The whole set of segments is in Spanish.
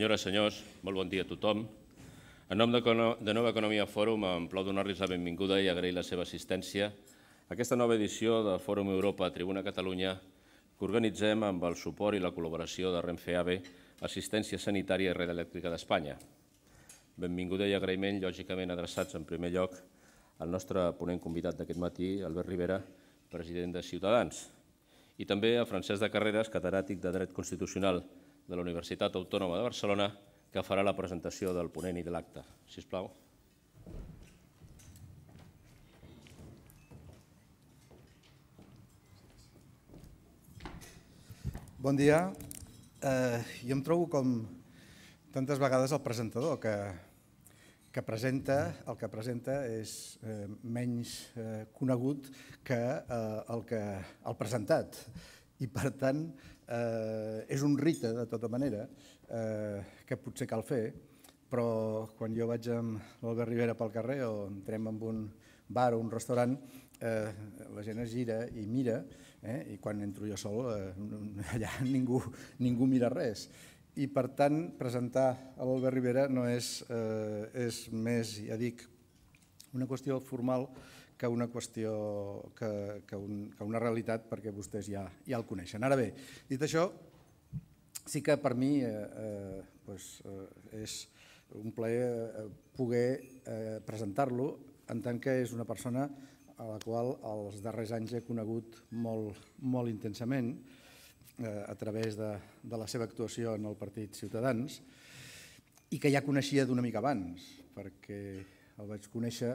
Senyores, senyors, molt bon dia a tothom. En nom de Nova Economia Fòrum, em plau donar-los la benvinguda i agrair la seva assistència a aquesta nova edició de Fòrum Europa a Tribuna Catalunya que organitzem amb el suport i la col·laboració de Renfe AVE, Assistència Sanitària i Red Elèctrica d'Espanya. Benvinguda i agraïment, lògicament, adreçats en primer lloc al nostre ponent convidat d'aquest matí, Albert Rivera, president de Ciutadans, i també a Francesc de Carreras, catedràtic de Dret Constitucional i de la Universitat Autònoma de Barcelona, que farà la presentació del ponent i de l'acte. Si us plau. Bon dia. Eh, jo em trobo com tantes vegades el presentador que, que presenta, el que presenta és eh, menys eh, conegut que eh, el que el presentat. I per tant, Eh, és un rite, de tota manera, eh, que potser cal fer, però quan jo vaig amb l'Olga Rivera pel carrer o entrem en un bar o un restaurant, eh, la gent es gira i mira, eh, i quan entro jo sol eh, allà ningú, ningú mira res. I per tant, presentar a l'Olga Rivera no és, eh, és més, ja dic, una qüestió formal, que una qüestió, que, que, un, que una realitat perquè vostès ja, ja el coneixen. Ara bé, dit això, sí que per mi eh, eh, pues, eh, és un plaer eh, poder eh, presentar-lo en tant que és una persona a la qual els darrers anys he conegut molt, molt intensament eh, a través de, de la seva actuació en el Partit Ciutadans i que ja coneixia d'una mica abans, perquè el vaig conèixer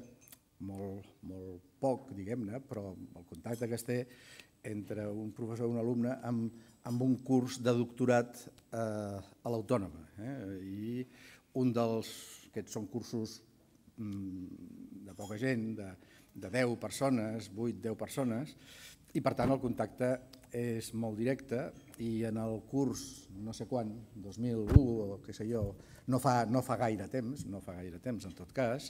molt, molt poc, diguem-ne, però el contacte que es té entre un professor i un alumne amb, amb un curs de doctorat eh, a l'Autònoma. Eh? I un dels, aquests són cursos mm, de poca gent, de, de 10 persones, 8-10 persones, i per tant el contacte és molt directe i en el curs, no sé quan, 2001 o què sé jo, no fa, no fa gaire temps, no fa gaire temps en tot cas,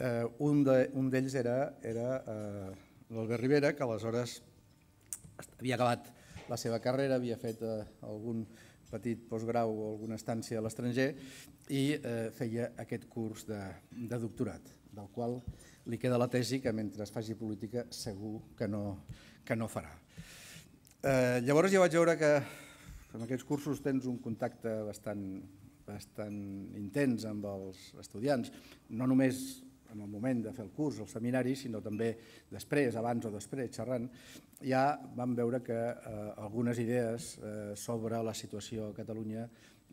Eh, un d'ells de, era, era eh, l'Albert Rivera, que aleshores havia acabat la seva carrera, havia fet eh, algun petit postgrau o alguna estància a l'estranger i eh, feia aquest curs de, de doctorat, del qual li queda la tesi que mentre es faci política segur que no, que no farà. Eh, llavors ja vaig veure que en aquests cursos tens un contacte bastant, bastant intens amb els estudiants, no només en el moment de fer el curs, el seminari, sinó també després, abans o després, xerrant, ja vam veure que eh, algunes idees eh, sobre la situació a Catalunya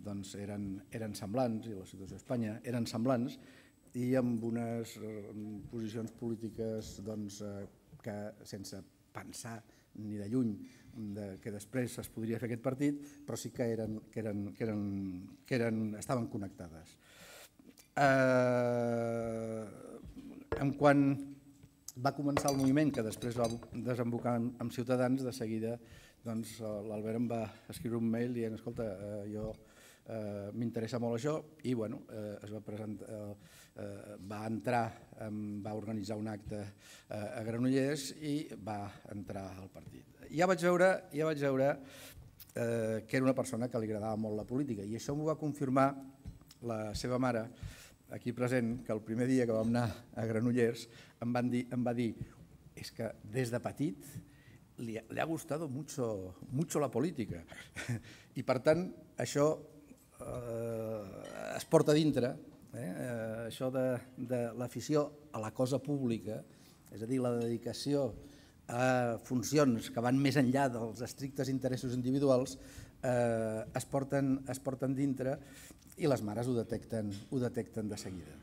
doncs eren, eren semblants, i la situació a Espanya eren semblants, i amb unes eh, posicions polítiques doncs, eh, que sense pensar ni de lluny de, que després es podria fer aquest partit, però sí que, eren, que, eren, que, eren, que eren, estaven connectades. Eh, en quan va començar el moviment, que després va desembocar amb, Ciutadans, de seguida doncs, l'Albert em va escriure un mail dient escolta, eh, jo eh, m'interessa molt això i bueno, eh, es va, presentar, eh, eh, va entrar, eh, va organitzar un acte eh, a Granollers i va entrar al partit. Ja vaig veure, ja vaig veure eh, que era una persona que li agradava molt la política i això m'ho va confirmar la seva mare, aquí present que el primer dia que vam anar a Granollers em, van dir, em va dir és que des de petit li, li ha gustat mucho, mucho la política i per tant això eh, es porta dintre eh, eh, això de, de l'afició a la cosa pública és a dir, la dedicació a funcions que van més enllà dels estrictes interessos individuals eh, es, porten, es porten dintre i les mares ho detecten, ho detecten de seguida.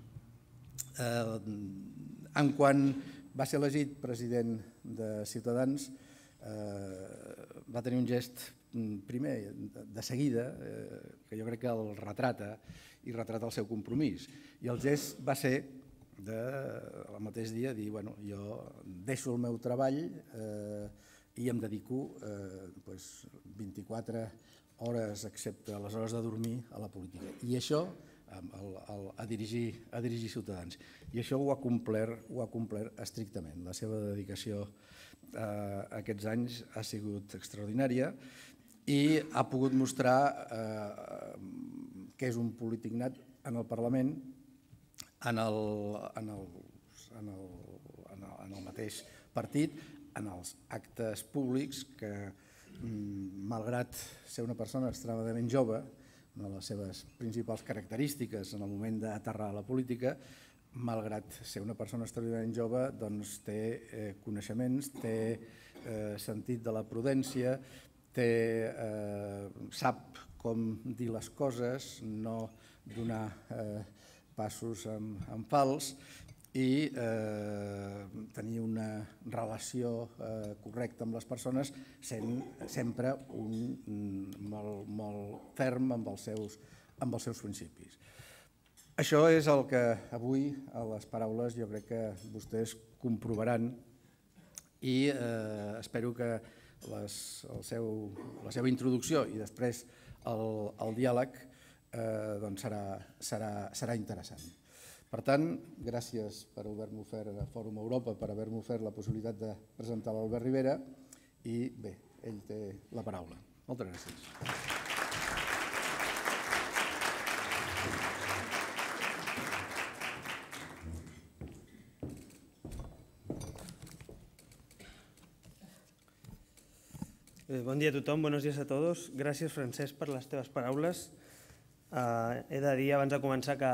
Eh, en quan va ser elegit president de Ciutadans, eh, va tenir un gest mm, primer, de seguida, eh, que jo crec que el retrata i retrata el seu compromís. I el gest va ser de, el mateix dia, dir, bueno, jo deixo el meu treball eh, i em dedico eh, doncs 24 hores, excepte les hores de dormir, a la política. I això el, el, a, dirigir, a dirigir Ciutadans. I això ho ha complert, ho ha complert estrictament. La seva dedicació eh, aquests anys ha sigut extraordinària i ha pogut mostrar eh, que és un polític nat en el Parlament, en el, en el, en el, en el, en el mateix partit, en els actes públics que Mm, malgrat ser una persona extremadament jove, una de les seves principals característiques en el moment d'aterrar a la política, malgrat ser una persona extremadament jove, doncs té eh, coneixements, té eh, sentit de la prudència, té, eh, sap com dir les coses, no donar eh, passos en, en fals i eh, tenir una relació eh, correcta amb les persones sent sempre un, mm, molt, molt ferm amb els, seus, amb els seus principis. Això és el que avui, a les paraules, jo crec que vostès comprovaran i eh, espero que les, el seu, la seva introducció i després el, el diàleg eh, doncs serà, serà, serà interessant. Per tant, gràcies per haver-me ofert a Fòrum Europa, per haver-me ofert la possibilitat de presentar l'Albert Rivera i bé, ell té la paraula. Moltes gràcies. Eh, bon dia a tothom, buenos días a todos. Gràcies, Francesc, per les teves paraules. Uh, he de dir abans de començar que,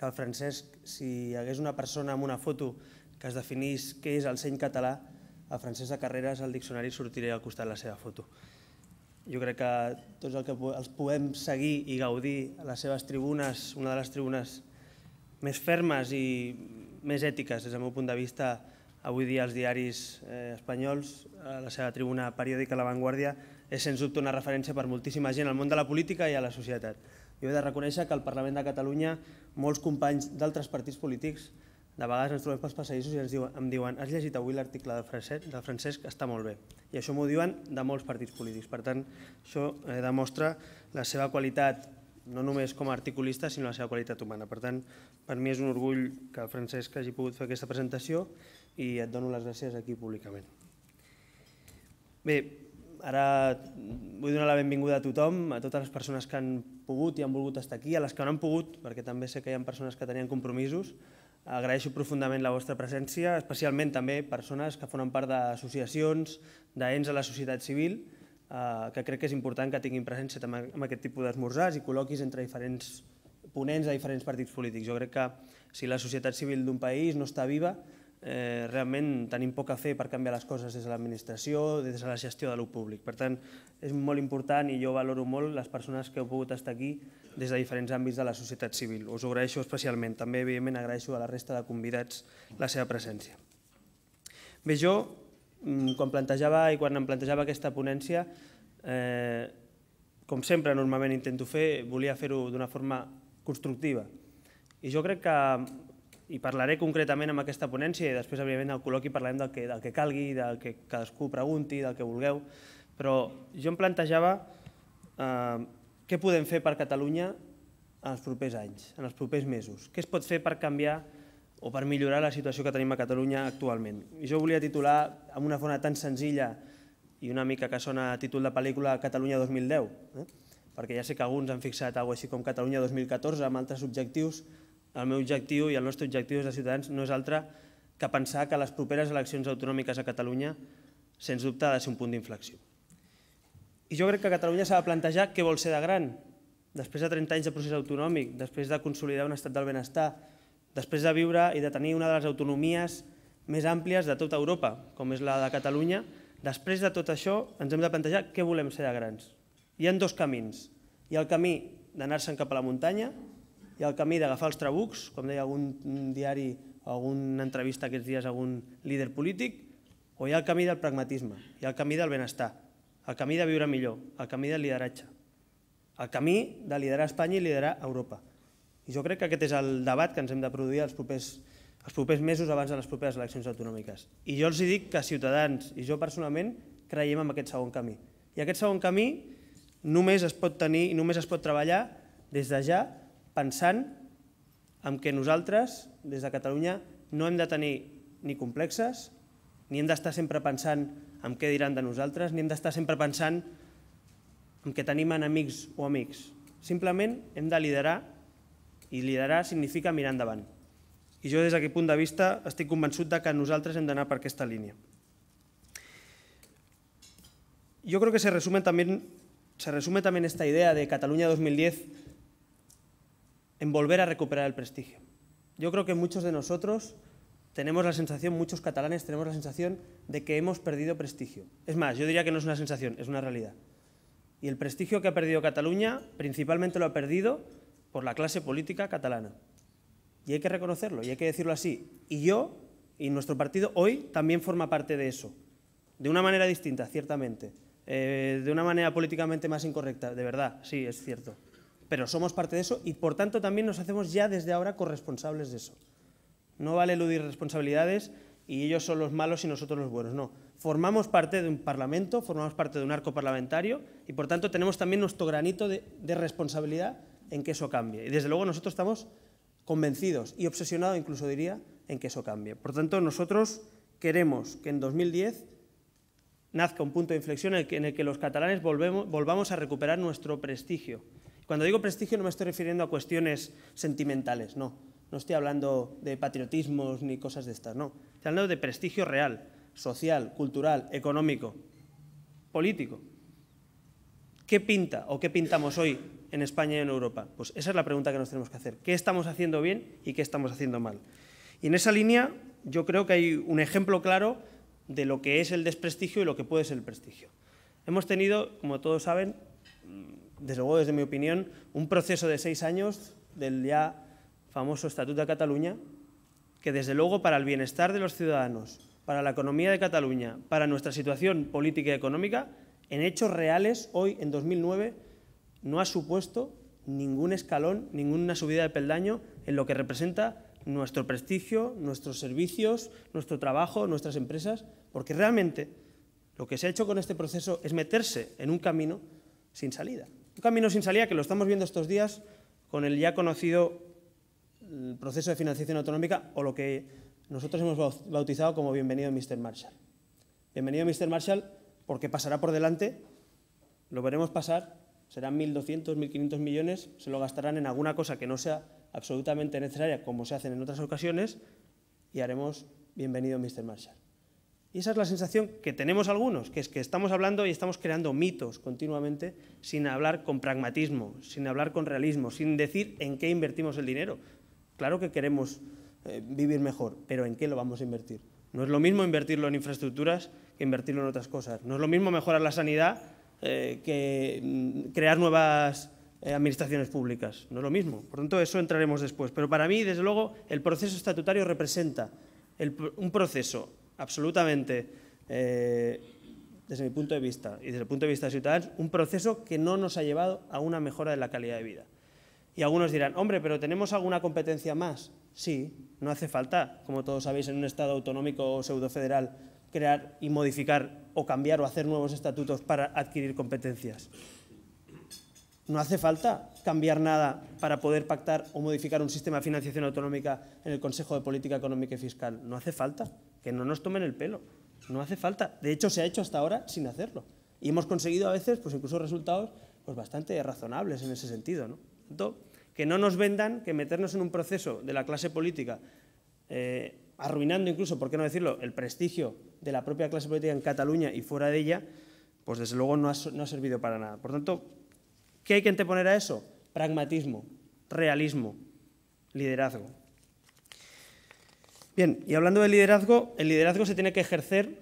que el Francesc, si hi hagués una persona amb una foto que es definís què és el seny català, el Francesc de Carreras al diccionari sortiria al costat de la seva foto. Jo crec que tots el que els podem seguir i gaudir a les seves tribunes, una de les tribunes més fermes i més ètiques des del meu punt de vista, avui dia els diaris eh, espanyols, a la seva tribuna periòdica La Vanguardia, és sens dubte una referència per moltíssima gent al món de la política i a la societat. Jo he de reconèixer que al Parlament de Catalunya molts companys d'altres partits polítics de vegades ens trobem pels passadissos i ens diuen, em diuen has llegit avui l'article de Francesc, de Francesc? Està molt bé. I això m'ho diuen de molts partits polítics. Per tant, això eh, demostra la seva qualitat no només com a articulista, sinó la seva qualitat humana. Per tant, per mi és un orgull que el Francesc hagi pogut fer aquesta presentació i et dono les gràcies aquí públicament. Bé, Ara vull donar la benvinguda a tothom, a totes les persones que han pogut i han volgut estar aquí, a les que no han pogut, perquè també sé que hi ha persones que tenien compromisos. Agraeixo profundament la vostra presència, especialment també persones que formen part d'associacions, d'ens a la societat civil, eh, que crec que és important que tinguin presència també en aquest tipus d'esmorzars i col·loquis entre diferents ponents de diferents partits polítics. Jo crec que si la societat civil d'un país no està viva, eh, realment tenim poc a fer per canviar les coses des de l'administració, des de la gestió de l'ús públic. Per tant, és molt important i jo valoro molt les persones que heu pogut estar aquí des de diferents àmbits de la societat civil. Us ho agraeixo especialment. També, evidentment, agraeixo a la resta de convidats la seva presència. Bé, jo, mm, quan plantejava i quan em plantejava aquesta ponència, eh, com sempre normalment intento fer, volia fer-ho d'una forma constructiva. I jo crec que i parlaré concretament amb aquesta ponència i després, òbviament, al col·loqui parlarem del que, del que calgui, del que cadascú pregunti, del que vulgueu, però jo em plantejava eh, què podem fer per Catalunya en els propers anys, en els propers mesos. Què es pot fer per canviar o per millorar la situació que tenim a Catalunya actualment. I jo volia titular amb una forma tan senzilla i una mica que sona a títol de pel·lícula Catalunya 2010, eh? perquè ja sé que alguns han fixat alguna així com Catalunya 2014 amb altres objectius, el meu objectiu i el nostre objectiu de Ciutadans no és altre que pensar que les properes eleccions autonòmiques a Catalunya, sens dubte, ha de ser un punt d'inflexió. I jo crec que Catalunya s'ha de plantejar què vol ser de gran. Després de 30 anys de procés autonòmic, després de consolidar un estat del benestar, després de viure i de tenir una de les autonomies més àmplies de tota Europa, com és la de Catalunya, després de tot això ens hem de plantejar què volem ser de grans. Hi ha dos camins. Hi ha el camí d'anar-se'n cap a la muntanya, ha el camí d'agafar els trabucs, com deia algun diari o alguna entrevista aquests dies a algun líder polític, o hi ha el camí del pragmatisme, hi ha el camí del benestar, el camí de viure millor, el camí del lideratge, el camí de liderar Espanya i liderar Europa. I jo crec que aquest és el debat que ens hem de produir els propers, els propers mesos abans de les properes eleccions autonòmiques. I jo els dic que Ciutadans i jo personalment creiem en aquest segon camí. I aquest segon camí només es pot tenir i només es pot treballar des de ja pensant en que nosaltres, des de Catalunya, no hem de tenir ni complexes, ni hem d'estar sempre pensant en què diran de nosaltres, ni hem d'estar sempre pensant en que tenim enemics o amics. Simplement hem de liderar, i liderar significa mirar endavant. I jo des d'aquest punt de vista estic convençut de que nosaltres hem d'anar per aquesta línia. Jo crec que se resume també se resume esta idea de Catalunya 2010 en volver a recuperar el prestigio. Yo creo que muchos de nosotros tenemos la sensación, muchos catalanes tenemos la sensación de que hemos perdido prestigio. Es más, yo diría que no es una sensación, es una realidad. Y el prestigio que ha perdido Cataluña principalmente lo ha perdido por la clase política catalana. Y hay que reconocerlo, y hay que decirlo así. Y yo y nuestro partido hoy también forma parte de eso. De una manera distinta, ciertamente. Eh, de una manera políticamente más incorrecta, de verdad, sí, es cierto pero somos parte de eso y por tanto también nos hacemos ya desde ahora corresponsables de eso. No vale eludir responsabilidades y ellos son los malos y nosotros los buenos, no. Formamos parte de un parlamento, formamos parte de un arco parlamentario y por tanto tenemos también nuestro granito de, responsabilidad en que eso cambie. Y desde luego nosotros estamos convencidos y obsesionados incluso diría en que eso cambie. Por tanto nosotros queremos que en 2010 nazca un punto de inflexión en el que, los catalanes volvamos a recuperar nuestro prestigio cuando digo prestigio no me estoy refiriendo a cuestiones sentimentales, no. No estoy hablando de patriotismos ni cosas de estas, no. Estoy hablando de prestigio real, social, cultural, económico, político. ¿Qué pinta o qué pintamos hoy en España y en Europa? Pues esa es la pregunta que nos tenemos que hacer. ¿Qué estamos haciendo bien y qué estamos haciendo mal? Y en esa línea yo creo que hay un ejemplo claro de lo que es el desprestigio y lo que puede ser el prestigio. Hemos tenido, como todos saben, desde luego desde mi opinión, un proceso de seis años del ya famoso Estatuto de Cataluña, que desde luego para el bienestar de los ciudadanos, para la economía de Cataluña, para nuestra situación política y económica, en hechos reales, hoy en 2009, no ha supuesto ningún escalón, ninguna subida de peldaño en lo que representa nuestro prestigio, nuestros servicios, nuestro trabajo, nuestras empresas, porque realmente lo que se ha hecho con este proceso es meterse en un camino sin salida. Un camino sin salida que lo estamos viendo estos días con el ya conocido mm, proceso de financiación autonómica o lo que nosotros hemos bautizado como Bienvenido Mr. Marshall. Bienvenido Mr. Marshall porque pasará por delante, lo veremos pasar, serán 1.200, 1.500 millones, se lo gastarán en alguna cosa que no sea absolutamente necesaria como se hacen en otras ocasiones y haremos Bienvenido Mr. Marshall. Y esa es la sensación que tenemos algunos, que es que estamos hablando y estamos creando mitos continuamente sin hablar con pragmatismo, sin hablar con realismo, sin decir en qué invertimos el dinero. Claro que queremos eh, vivir mejor, pero ¿en qué lo vamos a invertir? No es lo mismo invertirlo en infraestructuras que invertirlo en otras cosas. No es lo mismo mejorar la sanidad eh, que mm, crear nuevas eh, administraciones públicas. No es lo mismo. Por tanto, eso entraremos después. Pero para mí, desde luego, el proceso estatutario representa un proceso absolutamente, eh, desde mi punto de vista y desde el punto de vista de ciudadanos, un proceso que no nos ha llevado a una mejora de la calidad de vida. Y algunos dirán, hombre, pero tenemos alguna competencia más. Sí, no hace falta, como todos sabéis, en un Estado autonómico o pseudo-federal, crear y modificar o cambiar o hacer nuevos estatutos para adquirir competencias. No hace falta cambiar nada para poder pactar o modificar un sistema de financiación autonómica en el Consejo de Política Económica y Fiscal. No hace falta que no nos tomen el pelo. No hace falta. De hecho, se ha hecho hasta ahora sin hacerlo. Y hemos conseguido a veces, pues incluso resultados pues bastante razonables en ese sentido. ¿no? que no nos vendan que meternos en un proceso de la clase política, eh, arruinando incluso, por qué no decirlo, el prestigio de la propia clase política en Cataluña y fuera de ella, pues desde luego no ha, no ha servido para nada. Por tanto, ¿qué hay que anteponer a eso? Pragmatismo, realismo, liderazgo. Bien, y hablando de liderazgo, el liderazgo se tiene que ejercer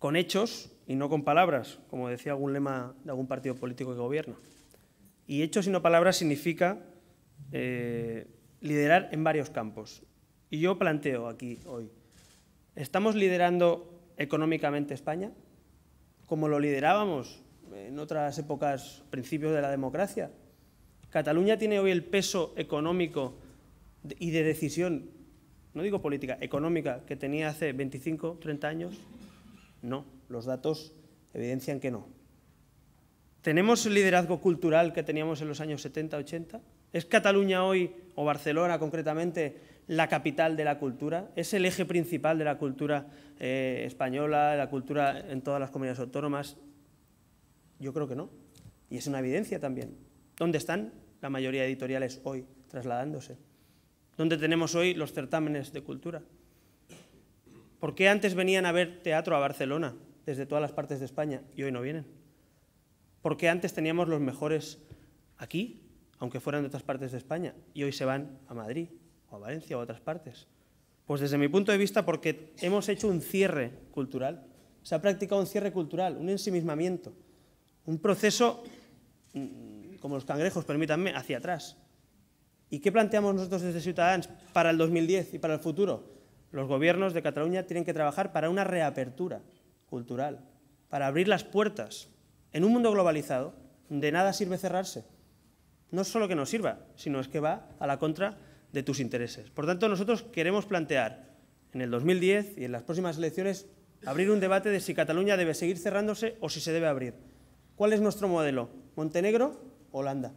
con hechos y no con palabras, como decía algún lema de algún partido político que gobierna. Y hechos y no palabras significa eh, liderar en varios campos. Y yo planteo aquí hoy, ¿estamos liderando económicamente España? Como lo liderábamos en otras épocas, principios de la democracia. Cataluña tiene hoy el peso económico y de decisión no digo política, económica que tenía hace 25, 30 años? No, los datos evidencian que no. ¿Tenemos el liderazgo cultural que teníamos en los años 70, 80? ¿Es Cataluña hoy, o Barcelona concretamente, la capital de la cultura? ¿Es el eje principal de la cultura eh, española, de la cultura en todas las comunidades autónomas? Yo creo que no. Y es una evidencia también. ¿Dónde están la mayoría de editoriales hoy trasladándose? donde tenemos hoy los certámenes de cultura. ¿Por qué antes venían a ver teatro a Barcelona desde todas las partes de España y hoy no vienen? ¿Por qué antes teníamos los mejores aquí, aunque fueran de otras partes de España, y hoy se van a Madrid o a Valencia o a otras partes? Pues desde mi punto de vista porque hemos hecho un cierre cultural, se ha practicado un cierre cultural, un ensimismamiento, un proceso, mm, como los cangrejos, permítanme, hacia atrás, ¿Y qué planteamos nosotros desde Ciudadanos para el 2010 y para el futuro? Los gobiernos de Cataluña tienen que trabajar para una reapertura cultural, para abrir las puertas. En un mundo globalizado, de nada sirve cerrarse. No solo que no sirva, sino es que va a la contra de tus intereses. Por tanto, nosotros queremos plantear en el 2010 y en las próximas elecciones abrir un debate de si Cataluña debe seguir cerrándose o si se debe abrir. ¿Cuál es nuestro modelo? ¿Montenegro? Holanda.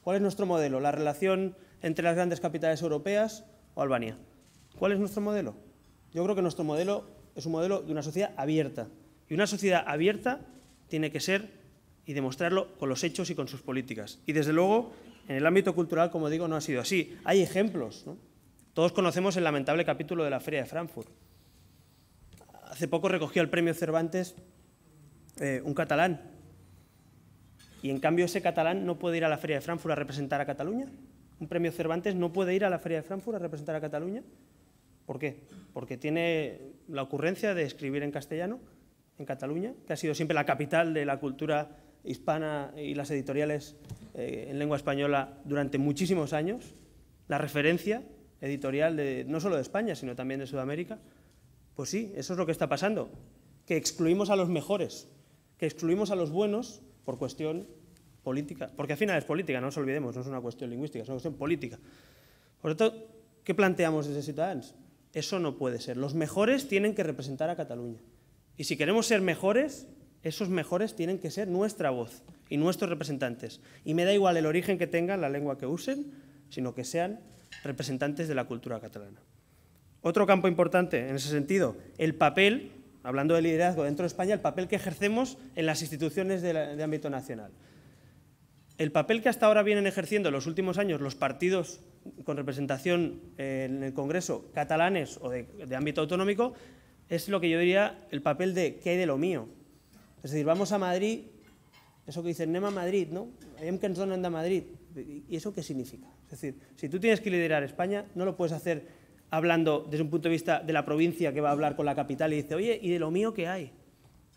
¿Cuál es nuestro modelo? ¿La relación entre las grandes capitales europeas o Albania. ¿Cuál es nuestro modelo? Yo creo que nuestro modelo es un modelo de una sociedad abierta. Y una sociedad abierta tiene que ser y demostrarlo con los hechos y con sus políticas. Y desde luego, en el ámbito cultural, como digo, no ha sido así. Hay ejemplos. Todos conocemos el lamentable capítulo de la Feria de Frankfurt. Hace poco recogió el premio Cervantes eh, un catalán. Y en cambio ese catalán no puede ir a la Feria de Frankfurt a representar a Cataluña un premio Cervantes no puede ir a la Feria de Frankfurt a representar a Cataluña. ¿Por qué? Porque tiene la ocurrencia de escribir en castellano en Cataluña, que ha sido siempre la capital de la cultura hispana y las editoriales eh, en lengua española durante muchísimos años, la referencia editorial de, no solo de España, sino también de Sudamérica. Pues sí, eso es lo que está pasando, que excluimos a los mejores, que excluimos a los buenos por cuestión política, porque al final es política, no nos olvidemos, no es una cuestión lingüística, es una cuestión política. Por lo tanto, ¿qué planteamos desde Ciudadanos? Eso no puede ser. Los mejores tienen que representar a Cataluña. Y si queremos ser mejores, esos mejores tienen que ser nuestra voz y nuestros representantes. Y me da igual el origen que tengan, la lengua que usen, sino que sean representantes de la cultura catalana. Otro campo importante en ese sentido, el papel, hablando de liderazgo dentro de España, el papel que ejercemos en las instituciones de ámbito nacional el papel que hasta ahora vienen ejerciendo en los últimos años los partidos con representación eh, en el Congreso catalanes o de, ámbito autonómico es lo que yo diría el papel de ¿qué hay de lo mío? Es decir, vamos a Madrid, eso que dicen Nema Madrid, ¿no? que no Madrid. ¿Y eso qué significa? Es decir, si tú tienes que liderar España, no lo puedes hacer hablando desde un punto de vista de la provincia que va a hablar con la capital y dice, oye, ¿y de lo mío qué hay?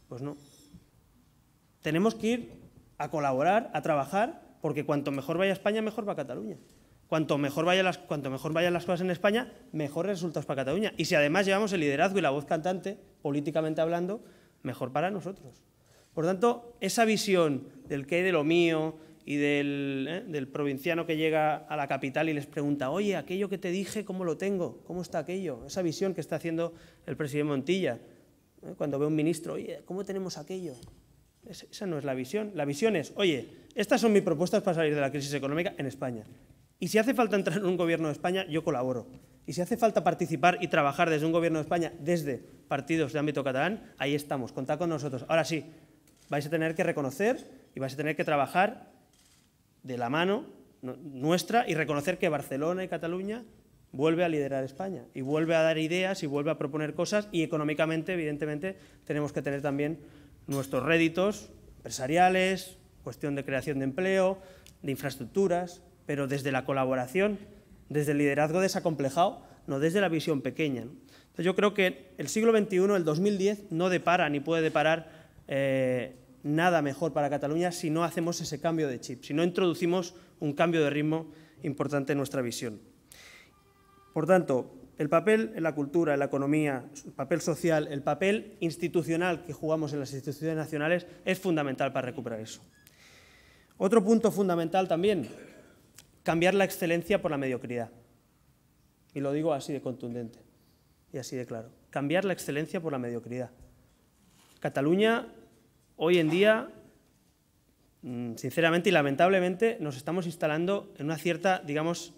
Pues no. Tenemos que ir a colaborar, a trabajar, porque cuanto mejor vaya España, mejor va Cataluña. Cuanto mejor, vayan las, cuanto mejor vayan las cosas en España, mejores resultados para Cataluña. Y si además llevamos el liderazgo y la voz cantante, políticamente hablando, mejor para nosotros. Por tanto, esa visión del qué de lo mío y ¿eh? del, provinciano que llega a la capital y les pregunta, oye, aquello que te dije, ¿cómo lo tengo? ¿Cómo está aquello? Esa visión que está haciendo el presidente Montilla. ¿eh? Cuando ve a un ministro, oye, ¿cómo tenemos aquello? Esa no es la visión. La visión es, oye, estas son mis propuestas para salir de la crisis económica en España. Y si hace falta entrar en un gobierno de España, yo colaboro. Y si hace falta participar y trabajar desde un gobierno de España, desde partidos de ámbito catalán, ahí estamos, contad con nosotros. Ahora sí, vais a tener que reconocer y vais a tener que trabajar de la mano nuestra y reconocer que Barcelona y Cataluña vuelve a liderar España y vuelve a dar ideas y vuelve a proponer cosas y económicamente, evidentemente, tenemos que tener también nuestros réditos empresariales, cuestión de creación de empleo, de infraestructuras, pero desde la colaboración, desde el liderazgo desacomplejado, no desde la visión pequeña. yo creo que el siglo XXI, el 2010, no depara ni puede deparar eh, nada mejor para Cataluña si no hacemos ese cambio de chip, si no introducimos un cambio de ritmo importante en nuestra visión. Por tanto, el papel en la cultura, en la economía, el papel social, el papel institucional que jugamos en las instituciones nacionales es fundamental para recuperar eso. Otro punto fundamental también, cambiar la excelencia por la mediocridad. Y lo digo así de contundente y así de claro. Cambiar la excelencia por la mediocridad. Cataluña hoy en día, mm, sinceramente y lamentablemente, nos estamos instalando en una cierta, digamos,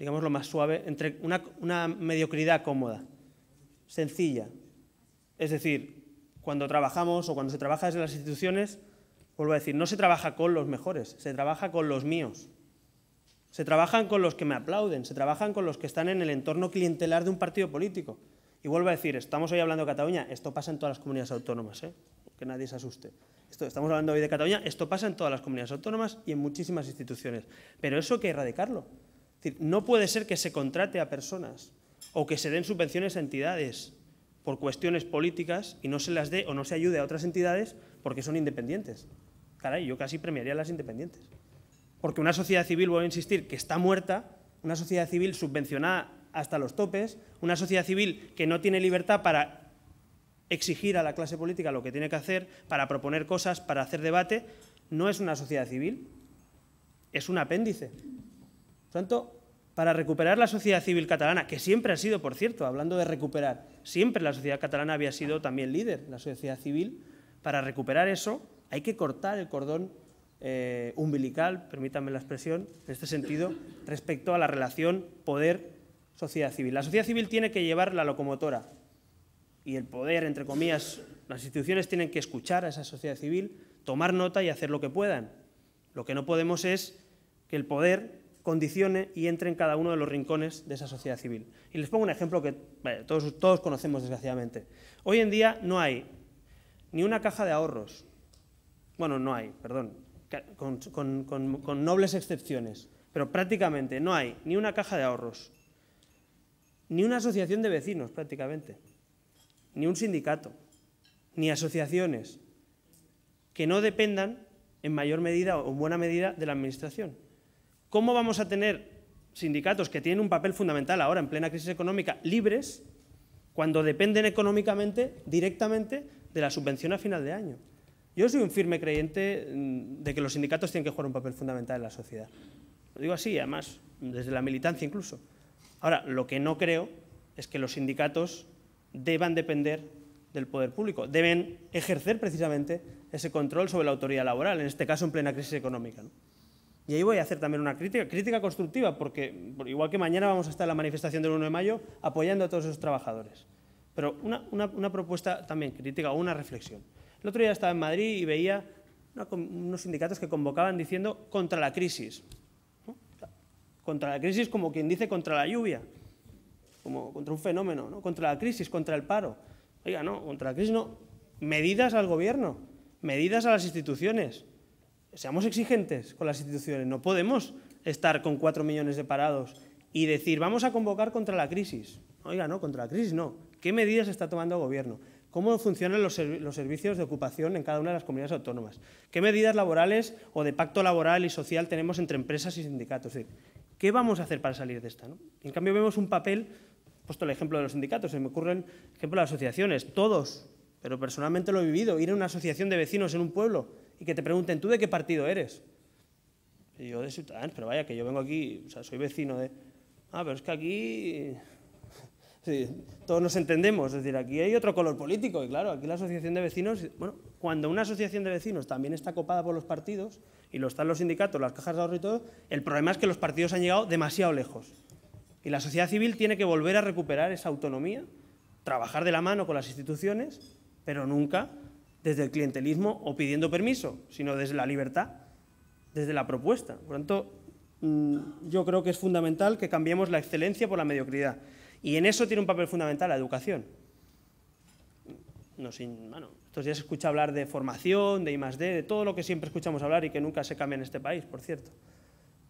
digamos lo más suave, entre una, mediocridad cómoda, sencilla. Es decir, cuando trabajamos o cuando se trabaja desde las instituciones, vuelvo a decir, no se trabaja con los mejores, se trabaja con los míos. Se trabajan con los que me aplauden, se trabajan con los que están en el entorno clientelar de un partido político. Y vuelvo a decir, estamos hoy hablando de Cataluña, esto pasa en todas las comunidades autónomas, ¿eh? que nadie se asuste. Esto, estamos hablando hoy de Cataluña, esto pasa en todas las comunidades autónomas y en muchísimas instituciones. Pero eso hay que erradicarlo no puede ser que se contrate a personas o que se den subvenciones a entidades por cuestiones políticas y no se las dé o no se ayude a otras entidades porque son independientes. Caray, yo casi premiaría a las independientes. Porque una sociedad civil, voy a insistir, que está muerta, una sociedad civil subvencionada hasta los topes, una sociedad civil que no tiene libertad para exigir a la clase política lo que tiene que hacer, para proponer cosas, para hacer debate, no es una sociedad civil, es un apéndice por tanto, para recuperar la sociedad civil catalana, que siempre ha sido, por cierto, hablando de recuperar, siempre la sociedad catalana había sido también líder, la sociedad civil, para recuperar eso hay que cortar el cordón eh, umbilical, permítanme la expresión, en este sentido, respecto a la relación poder-sociedad civil. La sociedad civil tiene que llevar la locomotora y el poder, entre comillas, las instituciones tienen que escuchar a esa sociedad civil, tomar nota y hacer lo que puedan. Lo que no podemos es que el poder condicione y entre en cada uno de los rincones de esa sociedad civil. Y les pongo un ejemplo que todos, todos conocemos desgraciadamente. Hoy en día no hay ni una caja de ahorros, bueno, no hay, perdón, con nobles excepciones, pero prácticamente no hay ni una caja de ahorros, ni una asociación de vecinos prácticamente, ni un sindicato, ni asociaciones que no dependan en mayor medida o en buena medida de la Administración. ¿Cómo vamos a tener sindicatos que tienen un papel fundamental ahora en plena crisis económica libres cuando dependen económicamente directamente de la subvención a final de año? Yo soy un firme creyente mm, de que los sindicatos tienen que jugar un papel fundamental en la sociedad. Lo digo así, además, desde la militancia incluso. Ahora, lo que no creo es que los sindicatos deban depender del poder público, deben ejercer precisamente ese control sobre la autoridad laboral, en este caso en plena crisis económica. ¿no? Y ahí voy a hacer también una crítica, crítica constructiva, porque igual que mañana vamos a estar en la manifestación del 1 de mayo apoyando a todos esos trabajadores. Pero una, propuesta también crítica o una reflexión. El otro día estaba en Madrid y veía unos sindicatos que convocaban diciendo contra la crisis. Contra la crisis como quien dice contra la lluvia, como contra un fenómeno, ¿no? contra la crisis, contra el paro. Oiga, no, contra la crisis no. Medidas al gobierno, medidas a las instituciones, seamos exigentes con las instituciones. No podemos estar con cuatro millones de parados y decir, vamos a convocar contra la crisis. Oiga, no, contra la crisis no. ¿Qué medidas está tomando el Gobierno? ¿Cómo funcionan los, servicios de ocupación en cada una de las comunidades autónomas? ¿Qué medidas laborales o de pacto laboral y social tenemos entre empresas y sindicatos? ¿Qué vamos a hacer para salir de esta? En cambio, vemos un papel, puesto el ejemplo de los sindicatos, se me ocurren ejemplo de las asociaciones, todos, pero personalmente lo he vivido, ir a una asociación de vecinos en un pueblo y que te pregunten, ¿tú de qué partido eres? Y yo de pero vaya, que yo vengo aquí, o sea, soy vecino de... Ah, pero es que aquí... todos nos entendemos, es decir, aquí hay otro color político, y claro, aquí la asociación de vecinos, bueno, cuando una asociación de vecinos también está copada por los partidos, y lo están los sindicatos, las cajas de ahorro y todo, el problema es que los partidos han llegado demasiado lejos. Y la sociedad civil tiene que volver a recuperar esa autonomía, trabajar de la mano con las instituciones, pero nunca desde el clientelismo o pidiendo permiso, sino desde la libertad, desde la propuesta. Por tanto, mm, yo creo que es fundamental que cambiemos la excelencia por la mediocridad. Y en eso tiene un papel fundamental la educación. No, sin, estos días se escucha hablar de formación, de I +D, de todo lo que siempre escuchamos hablar y que nunca se cambia en este país, por cierto.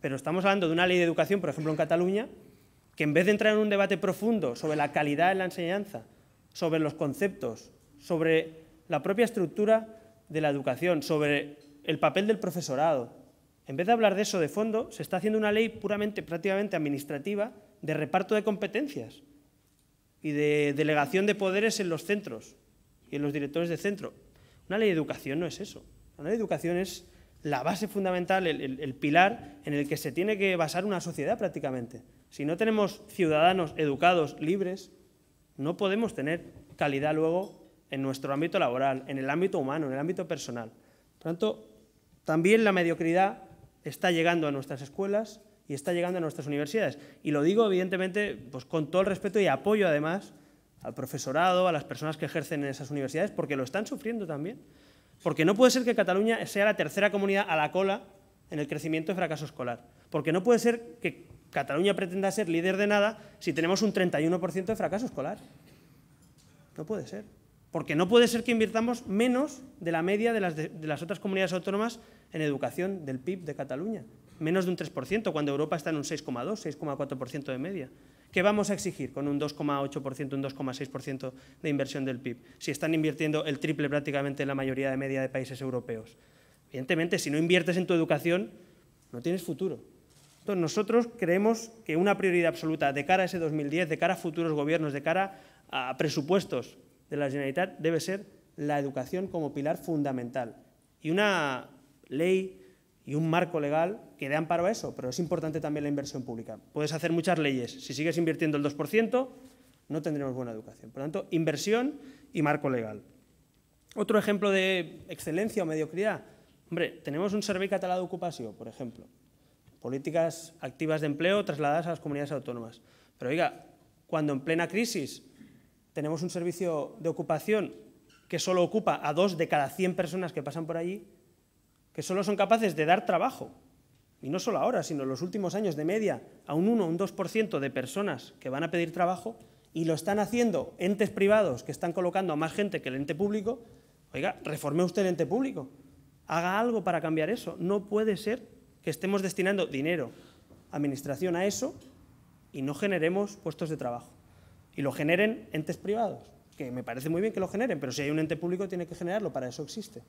Pero estamos hablando de una ley de educación, por ejemplo, en Cataluña, que en vez de entrar en un debate profundo sobre la calidad de la enseñanza, sobre los conceptos, sobre la propia estructura de la educación, sobre el papel del profesorado. En vez de hablar de eso de fondo, se está haciendo una ley puramente, prácticamente administrativa de reparto de competencias y de delegación de poderes en los centros y en los directores de centro. Una ley de educación no es eso. Una ley de educación es la base fundamental, el, pilar en el que se tiene que basar una sociedad prácticamente. Si no tenemos ciudadanos educados, libres, no podemos tener calidad luego en nuestro ámbito laboral, en el ámbito humano, en el ámbito personal. Por tanto, también la mediocridad está llegando a nuestras escuelas y está llegando a nuestras universidades. Y lo digo, evidentemente, pues con todo el respeto y apoyo, además, al profesorado, a las personas que ejercen en esas universidades, porque lo están sufriendo también. Porque no puede ser que Cataluña sea la tercera comunidad a la cola en el crecimiento de fracaso escolar. Porque no puede ser que Cataluña pretenda ser líder de nada si tenemos un 31% de fracaso escolar. No puede ser. Porque no puede ser que invirtamos menos de la media de las, otras comunidades autónomas en educación del PIB de Cataluña. Menos de un 3%, cuando Europa está en un 6,2, 6,4% de media. ¿Qué vamos a exigir con un 2,8%, un 2,6% de inversión del PIB? Si están invirtiendo el triple prácticamente en la mayoría de media de países europeos. Evidentemente, si no inviertes en tu educación, no tienes futuro. Entonces, nosotros creemos que una prioridad absoluta de cara a ese 2010, de cara a futuros gobiernos, de cara a presupuestos de la Generalitat debe ser la educación como pilar fundamental. Y una ley y un marco legal que dé amparo a eso, pero es importante también la inversión pública. Puedes hacer muchas leyes. Si sigues invirtiendo el 2%, no tendremos buena educación. Por lo tanto, inversión y marco legal. Otro ejemplo de excelencia o mediocridad. Hombre, tenemos un catalán de Ocupación, por ejemplo. Políticas activas de empleo trasladadas a las comunidades autónomas. Pero oiga, cuando en plena crisis tenemos un servicio de ocupación que solo ocupa a dos de cada 100 personas que pasan por allí, que solo son capaces de dar trabajo, y no solo ahora, sino en los últimos años de media, a un 1 o un 2% de personas que van a pedir trabajo, y lo están haciendo entes privados que están colocando a más gente que el ente público, oiga, reforme usted el ente público, haga algo para cambiar eso. No puede ser que estemos destinando dinero, administración a eso y no generemos puestos de trabajo y lo generen entes privados, que me parece muy bien que lo generen, pero si hay un ente público tiene que generarlo, para eso existe.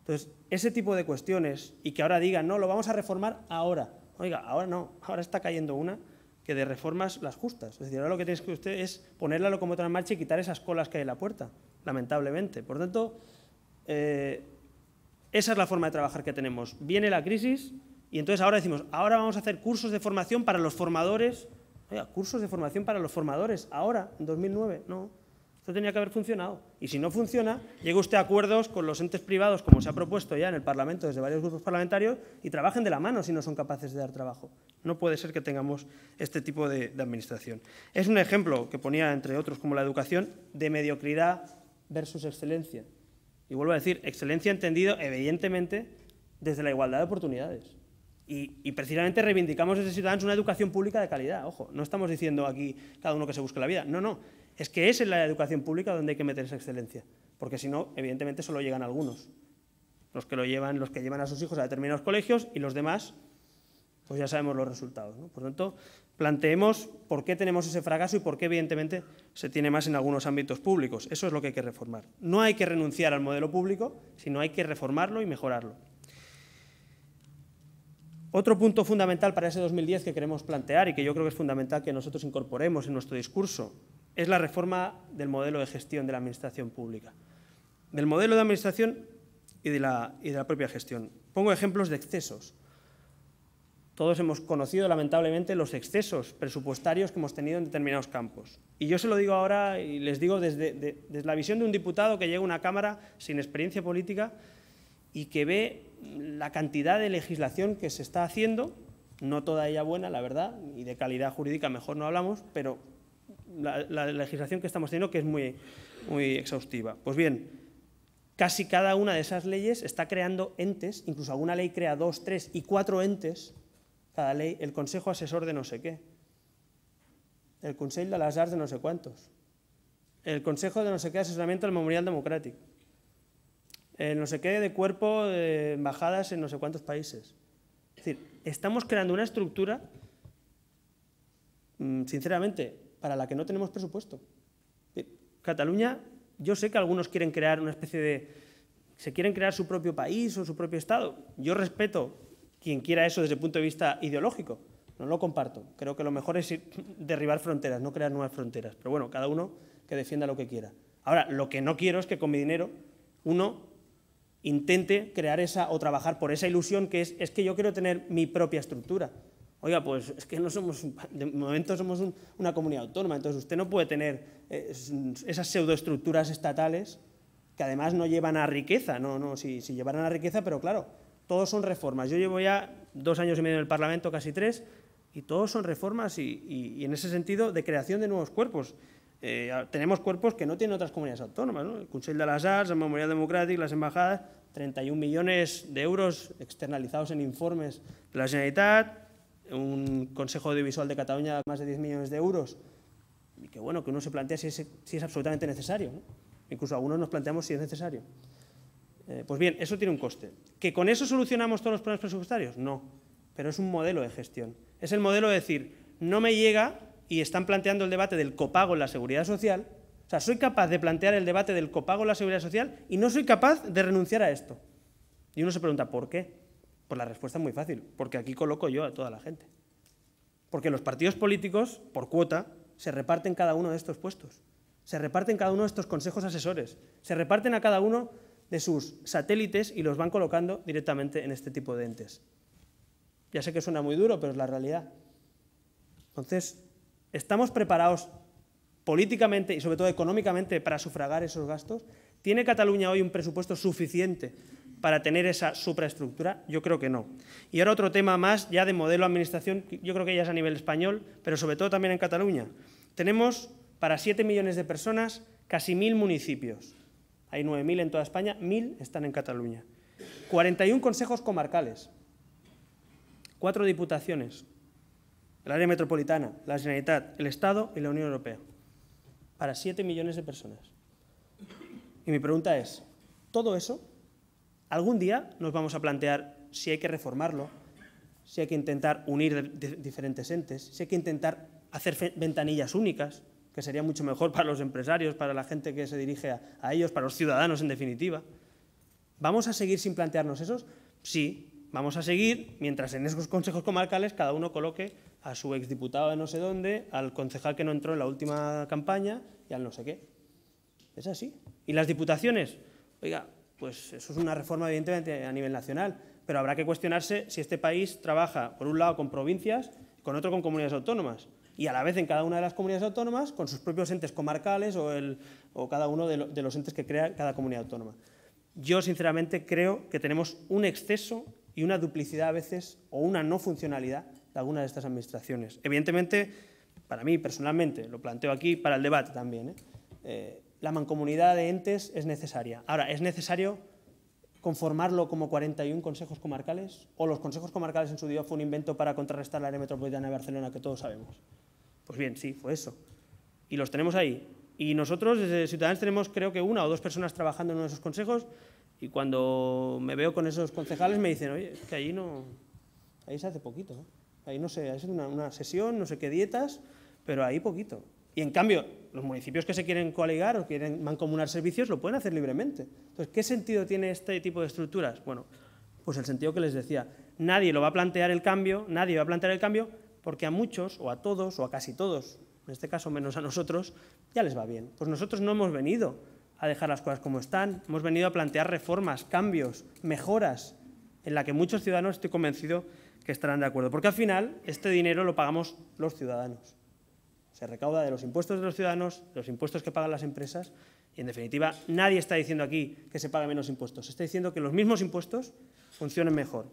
Entonces, ese tipo de cuestiones y que ahora digan, no, lo vamos a reformar ahora. Oiga, ahora no, ahora está cayendo una que de reformas las justas. Es decir, ahora lo que tienes que usted es poner la locomotora en marcha y quitar esas colas que hay en la puerta, lamentablemente. Por tanto, eh, esa es la forma de trabajar que tenemos. Viene la crisis y entonces ahora decimos, ahora vamos a hacer cursos de formación para los formadores cursos de formación para los formadores, ahora, en 2009, no. Esto tenía que haber funcionado. Y si no funciona, llega usted a acuerdos con los entes privados, como se ha propuesto ya en el Parlamento desde varios grupos parlamentarios, y trabajen de la mano si no son capaces de dar trabajo. No puede ser que tengamos este tipo de administración. Es un ejemplo que ponía, entre otros, como la educación, de mediocridad versus excelencia. Y vuelvo a decir, excelencia entendido, evidentemente, desde la igualdad de oportunidades. Y, precisamente reivindicamos desde Ciudadanos una educación pública de calidad. Ojo, no estamos diciendo aquí cada uno que se busque la vida. No, no. Es que es en la educación pública donde hay que meter esa excelencia. Porque si no, evidentemente solo llegan algunos. Los que, lo llevan, los que llevan a sus hijos a determinados colegios y los demás, pues ya sabemos los resultados. Por lo tanto, planteemos por qué tenemos ese fracaso y por qué evidentemente se tiene más en algunos ámbitos públicos. Eso es lo que hay que reformar. No hay que renunciar al modelo público, sino hay que reformarlo y mejorarlo. Otro punto fundamental para ese 2010 que queremos plantear y que yo creo que es fundamental que nosotros incorporemos en nuestro discurso es la reforma del modelo de gestión de la administración pública, del modelo de administración y de la, propia gestión. Pongo ejemplos de excesos. Todos hemos conocido, lamentablemente, los excesos presupuestarios que hemos tenido en determinados campos. Y yo se lo digo ahora y les digo desde la visión de un diputado que llega a una Cámara sin experiencia política y que ve la cantidad de legislación que se está haciendo, no toda ella buena, la verdad, y de calidad jurídica mejor no hablamos, pero la, legislación que estamos teniendo que es muy, muy exhaustiva. Pues bien, casi cada una de esas leyes está creando entes, incluso alguna ley crea dos, tres y cuatro entes, cada ley, el consejo asesor de no sé qué, el consejo de las Arts de no sé cuántos, el consejo de no sé qué asesoramiento del memorial democrático. Eh, no se quede de cuerpo, de embajadas en no sé cuántos países. Es decir, estamos creando una estructura, mm, sinceramente, para la que no tenemos presupuesto. Cataluña, yo sé que algunos quieren crear una especie de... se quieren crear su propio país o su propio Estado. Yo respeto quien quiera eso desde el punto de vista ideológico. No lo comparto. Creo que lo mejor es derribar fronteras, no crear nuevas fronteras. Pero bueno, cada uno que defienda lo que quiera. Ahora, lo que no quiero es que con mi dinero uno intente crear esa o trabajar por esa ilusión que es, que yo quiero tener mi propia estructura. Oiga, pues es que no somos, de momento somos una comunidad autónoma, entonces usted no puede tener eh, esas pseudoestructuras estatales que además no llevan a riqueza, no, no, si, si llevaran a riqueza, pero claro, todos son reformas. Yo llevo ya dos años y medio en el Parlamento, casi tres, y todos son reformas y en ese sentido de creación de nuevos cuerpos. Eh, tenemos cuerpos que no tienen otras comunidades autónomas, el Consell de las Arts, la Memorial Democrática, las embajadas, 31 millones de euros externalizados en informes de la Generalitat, un Consejo Audiovisual de Cataluña más de 10 millones de euros, y que bueno, que uno se plantea si es, absolutamente necesario, incluso algunos nos planteamos si es necesario. Eh, pues bien, eso tiene un coste. ¿Que con eso solucionamos todos los problemas presupuestarios? No, pero es un modelo de gestión. Es el modelo de decir, no me llega y están planteando el debate del copago en la seguridad social. O sea, soy capaz de plantear el debate del copago en la seguridad social y no soy capaz de renunciar a esto. Y uno se pregunta, ¿por qué? Pues la respuesta es muy fácil, porque aquí coloco yo a toda la gente. Porque los partidos políticos, por cuota, se reparten cada uno de estos puestos, se reparten cada uno de estos consejos asesores, se reparten a cada uno de sus satélites y los van colocando directamente en este tipo de entes. Ya sé que suena muy duro, pero es la realidad. Entonces, estamos preparados políticamente y sobre todo económicamente para sufragar esos gastos? ¿Tiene Cataluña hoy un presupuesto suficiente para tener esa supraestructura? Yo creo que no. Y ahora otro tema más ya de modelo de administración, yo creo que ya es a nivel español, pero sobre todo también en Cataluña. Tenemos para 7 millones de personas casi 1.000 municipios. Hay 9.000 en toda España, 1.000 están en Cataluña. 41 consejos comarcales, cuatro diputaciones, el área metropolitana, la Generalitat, el Estado y la Unión Europea. Para siete millones de personas. Y mi pregunta es, ¿todo eso algún día nos vamos a plantear si hay que reformarlo, si hay que intentar unir diferentes entes, si hay que intentar hacer ventanillas únicas, que sería mucho mejor para los empresarios, para la gente que se dirige a, a ellos, para los ciudadanos en definitiva? ¿Vamos a seguir sin plantearnos esos? Sí, vamos a seguir mientras en esos consejos comarcales cada uno coloque a su exdiputado de no sé dónde, al concejal que no entró en la última campaña y al no sé qué. Es así. ¿Y las diputaciones? Oiga, pues eso es una reforma evidentemente a nivel nacional, pero habrá que cuestionarse si este país trabaja, por un lado, con provincias, con otro, con comunidades autónomas, y a la vez en cada una de las comunidades autónomas, con sus propios entes comarcales o, o cada uno de los entes que crea cada comunidad autónoma. Yo, sinceramente, creo que tenemos un exceso y una duplicidad a veces, o una no funcionalidad, de alguna de estas administraciones. Evidentemente, para mí personalmente, lo planteo aquí para el debate también, ¿eh? Eh, la mancomunidad de entes es necesaria. Ahora, ¿es necesario conformarlo como 41 consejos comarcales? ¿O los consejos comarcales en su día fue un invento para contrarrestar la área metropolitana de Barcelona que todos sabemos? Pues bien, sí, fue eso. Y los tenemos ahí. Y nosotros, desde Ciudadanos, tenemos creo que una o dos personas trabajando en uno de esos consejos y cuando me veo con esos concejales me dicen, oye, es que allí no... Ahí se hace poquito. Ahí no sé, es una, sesión, no sé qué dietas, pero ahí poquito. Y en cambio, los municipios que se quieren coaligar o quieren mancomunar servicios lo pueden hacer libremente. Entonces, ¿qué sentido tiene este tipo de estructuras? Bueno, pues el sentido que les decía. Nadie lo va a plantear el cambio, nadie va a plantear el cambio porque a muchos, o a todos, o a casi todos, en este caso menos a nosotros, ya les va bien. Pues nosotros no hemos venido a dejar las cosas como están, hemos venido a plantear reformas, cambios, mejoras, en la que muchos ciudadanos, estoy convencido, que estarán de acuerdo, porque al final este dinero lo pagamos los ciudadanos. Se recauda de los impuestos de los ciudadanos, de los impuestos que pagan las empresas, y en definitiva nadie está diciendo aquí que se pagan menos impuestos, se está diciendo que los mismos impuestos funcionen mejor.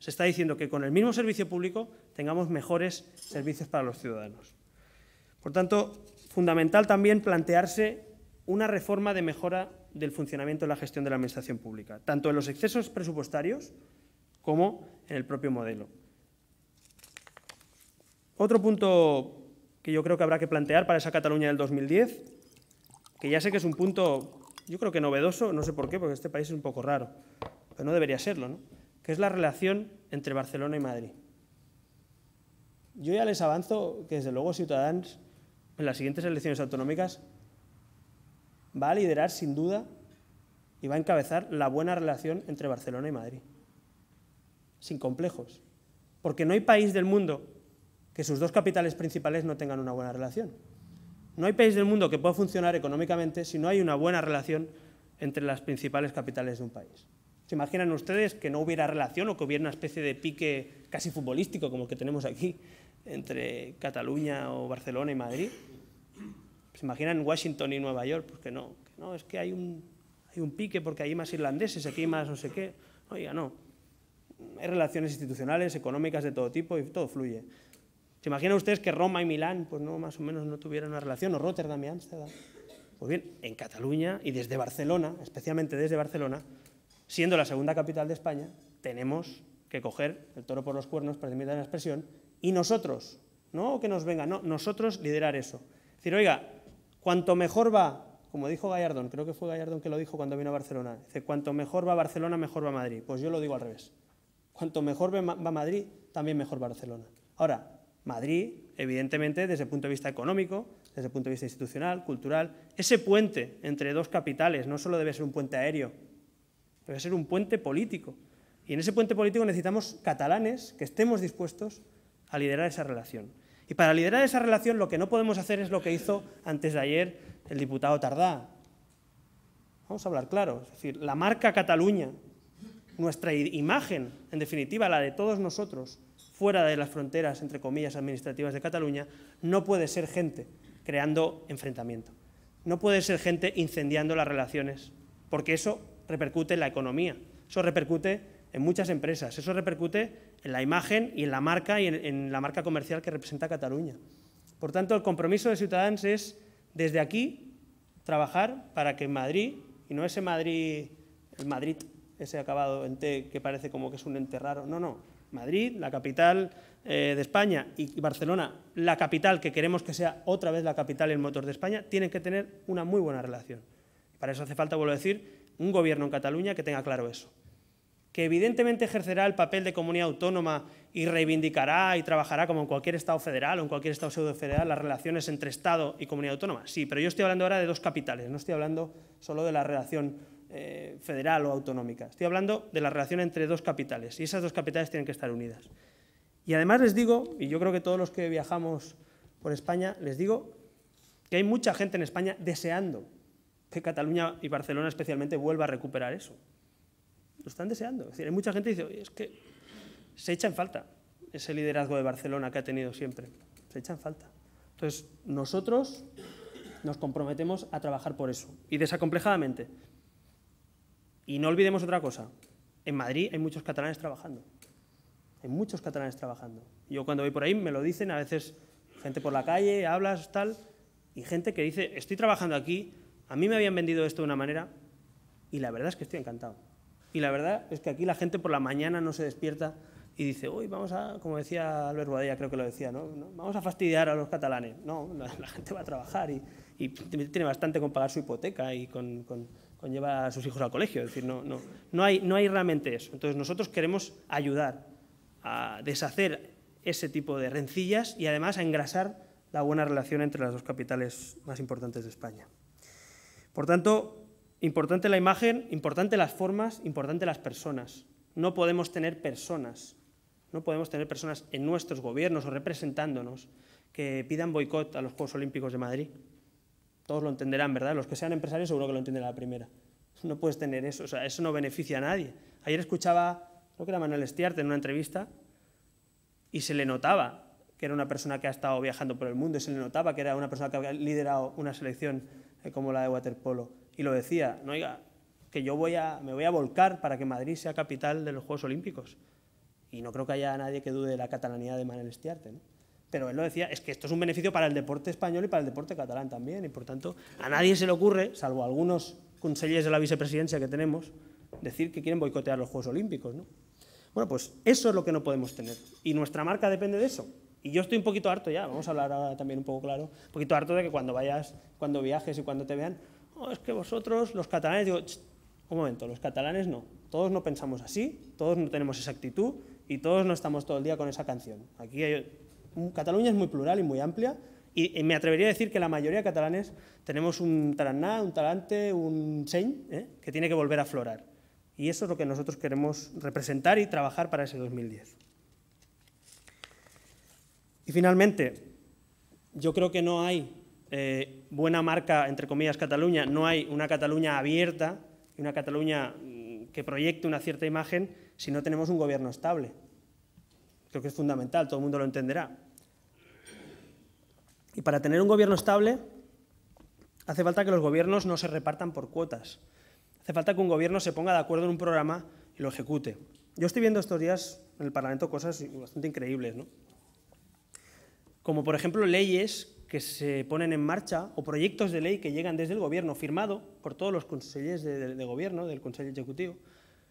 Se está diciendo que con el mismo servicio público tengamos mejores servicios para los ciudadanos. Por tanto, fundamental también plantearse una reforma de mejora del funcionamiento de la gestión de la Administración pública, tanto en los excesos presupuestarios, como en el propio modelo. Otro punto que yo creo que habrá que plantear para esa Cataluña del 2010, que ya sé que es un punto, yo creo que novedoso, no sé por qué, porque este país es un poco raro, pero no debería serlo, ¿no? que es la relación entre Barcelona y Madrid. Yo ya les avanzo que desde luego Ciudadanos en las siguientes elecciones autonómicas va a liderar sin duda y va a encabezar la buena relación entre Barcelona y Madrid sin complejos, porque no hay país del mundo que sus dos capitales principales no tengan una buena relación. No hay país del mundo que pueda funcionar económicamente si no hay una buena relación entre las principales capitales de un país. ¿Se imaginan ustedes que no hubiera relación o que hubiera una especie de pique casi futbolístico como el que tenemos aquí entre Cataluña o Barcelona y Madrid? ¿Se imaginan Washington y Nueva York? Pues que no, no es que hay un, hay un pique porque hay más irlandeses, aquí hay más no sé qué. Oiga, no hay relaciones institucionales, económicas de todo tipo y todo fluye. ¿Se imaginan ustedes que Roma y Milán, pues no, más o menos no tuvieran una relación, o Rotterdam y Ámsterdam? Pues bien, en Cataluña y desde Barcelona, especialmente desde Barcelona, siendo la segunda capital de España, tenemos que coger el toro por los cuernos, para permitir la expresión, y nosotros, no que nos venga, no, nosotros liderar eso. Es decir, oiga, cuanto mejor va, como dijo Gallardón, creo que fue Gallardón que lo dijo cuando vino a Barcelona, dice, cuanto mejor va Barcelona, mejor va Madrid. Pues yo lo digo al revés. Cuanto mejor va Madrid, también mejor Barcelona. Ahora, Madrid, evidentemente, desde el punto de vista económico, desde el punto de vista institucional, cultural, ese puente entre dos capitales no solo debe ser un puente aéreo, debe ser un puente político. Y en ese puente político necesitamos catalanes que estemos dispuestos a liderar esa relación. Y para liderar esa relación lo que no podemos hacer es lo que hizo antes de ayer el diputado Tardá. Vamos a hablar claro, es decir, la marca Cataluña nuestra imagen, en definitiva la de todos nosotros, fuera de las fronteras, entre comillas, administrativas de Cataluña, no puede ser gente creando enfrentamiento. No puede ser gente incendiando las relaciones, porque eso repercute en la economía, eso repercute en muchas empresas, eso repercute en la imagen y en la marca y en, la marca comercial que representa Cataluña. Por tanto, el compromiso de Ciudadanos es, desde aquí, trabajar para que en Madrid, y no ese Madrid, el Madrid se ha acabado en T que parece como que es un ente raro. No, no. Madrid, la capital eh, de España, y Barcelona, la capital que queremos que sea otra vez la capital y el motor de España, tienen que tener una muy buena relación. Para eso hace falta, vuelvo a decir, un gobierno en Cataluña que tenga claro eso. Que evidentemente ejercerá el papel de comunidad autónoma y reivindicará y trabajará como en cualquier Estado federal o en cualquier Estado pseudo-federal las relaciones entre Estado y comunidad autónoma. Sí, pero yo estoy hablando ahora de dos capitales, no estoy hablando solo de la relación eh, federal o autonómica. Estoy hablando de la relación entre dos capitales y esas dos capitales tienen que estar unidas. Y además les digo, y yo creo que todos los que viajamos por España, les digo que hay mucha gente en España deseando que Cataluña y Barcelona especialmente vuelva a recuperar eso. Lo están deseando. Es decir, hay mucha gente que dice, es que se echa en falta ese liderazgo de Barcelona que ha tenido siempre. Se echa en falta. Entonces, nosotros nos comprometemos a trabajar por eso. Y desacomplejadamente, y no olvidemos otra cosa, en Madrid hay muchos catalanes trabajando, hay muchos catalanes trabajando. Yo cuando voy por ahí me lo dicen, a veces gente por la calle, hablas, tal, y gente que dice, estoy trabajando aquí, a mí me habían vendido esto de una manera, y la verdad es que estoy encantado. Y la verdad es que aquí la gente por la mañana no se despierta y dice, uy, vamos a, como decía Albert Boadella, creo que lo decía, ¿no? Vamos a fastidiar a los catalanes. No, la, gente va a trabajar y, tiene bastante con pagar su hipoteca y con, Lleva a sus hijos al colegio. decir, no, no, no, hay, no hay realmente eso. Entonces nosotros queremos ayudar a deshacer ese tipo de rencillas y además a engrasar la buena relación entre las dos capitales más importantes de España. Por tanto, importante la imagen, importante las formas, importante las personas. No podemos tener personas, no podemos tener personas en nuestros gobiernos o representándonos que pidan boicot a los Juegos Olímpicos de Madrid todos lo entenderán, ¿verdad? Los que sean empresarios seguro que lo entienden a la primera. No puedes tener eso, o sea, eso no beneficia a nadie. Ayer escuchaba, creo que era Manuel Estiarte en una entrevista, y se le notaba que era una persona que ha estado viajando por el mundo, y se le notaba que era una persona que había liderado una selección eh, como la de waterpolo, y lo decía, no oiga, que yo voy a, me voy a volcar para que Madrid sea capital de los Juegos Olímpicos. Y no creo que haya nadie que dude de la catalanía de Manuel Estiarte pero él lo decía, es que esto es un beneficio para el deporte español y para el deporte catalán también, y por tanto a nadie se le ocurre, salvo a algunos consejeros de la vicepresidencia que tenemos, decir que quieren boicotear los Juegos Olímpicos. Bueno, pues eso es lo que no podemos tener, y nuestra marca depende de eso. Y yo estoy un poquito harto ya, vamos a hablar ahora también un poco claro, un poquito harto de que cuando vayas, cuando viajes y cuando te vean, oh, es que vosotros, los catalanes, digo, un momento, los catalanes no, todos no pensamos así, todos no tenemos esa actitud y todos no estamos todo el día con esa canción. Aquí hay, Mm, Cataluña es muy plural y muy amplia, y, me atrevería a decir que la mayoría de catalanes tenemos un taraná, un talante, un sein eh, que tiene que volver a florar. Y eso es lo que nosotros queremos representar y trabajar para ese 2010. Y finalmente, yo creo que no hay eh, buena marca, entre comillas, Cataluña, no hay una Cataluña abierta, y una Cataluña mm, que proyecte una cierta imagen si no tenemos un gobierno estable. Creo que es fundamental, todo el mundo lo entenderá para tener un gobierno estable, hace falta que los gobiernos no se repartan por cuotas. Hace falta que un gobierno se ponga de acuerdo en un programa y lo ejecute. Yo estoy viendo estos días en el Parlamento cosas bastante increíbles, ¿no? Como por ejemplo leyes que se ponen en marcha o proyectos de ley que llegan desde el gobierno, firmado por todos los consejeros de, gobierno, del Consejo Ejecutivo,